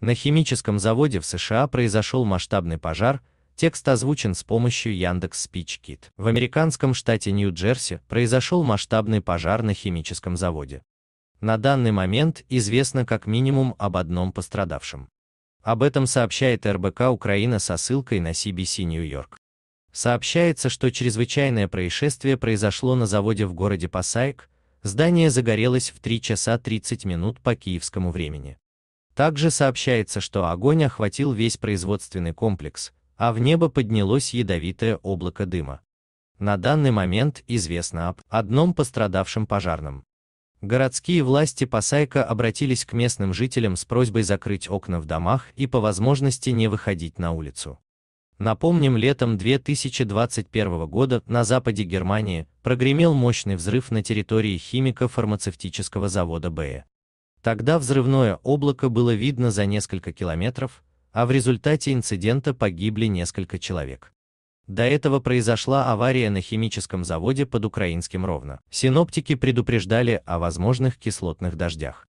На химическом заводе в США произошел масштабный пожар, текст озвучен с помощью Яндекс Speech В американском штате Нью-Джерси произошел масштабный пожар на химическом заводе. На данный момент известно как минимум об одном пострадавшем. Об этом сообщает РБК Украина со ссылкой на CBC Нью-Йорк. Сообщается, что чрезвычайное происшествие произошло на заводе в городе Пасайк, здание загорелось в 3 часа 30 минут по киевскому времени. Также сообщается, что огонь охватил весь производственный комплекс, а в небо поднялось ядовитое облако дыма. На данный момент известно об одном пострадавшем пожарном. Городские власти Пасайка обратились к местным жителям с просьбой закрыть окна в домах и по возможности не выходить на улицу. Напомним, летом 2021 года на западе Германии прогремел мощный взрыв на территории химико-фармацевтического завода Б. Тогда взрывное облако было видно за несколько километров, а в результате инцидента погибли несколько человек. До этого произошла авария на химическом заводе под украинским Ровно. Синоптики предупреждали о возможных кислотных дождях.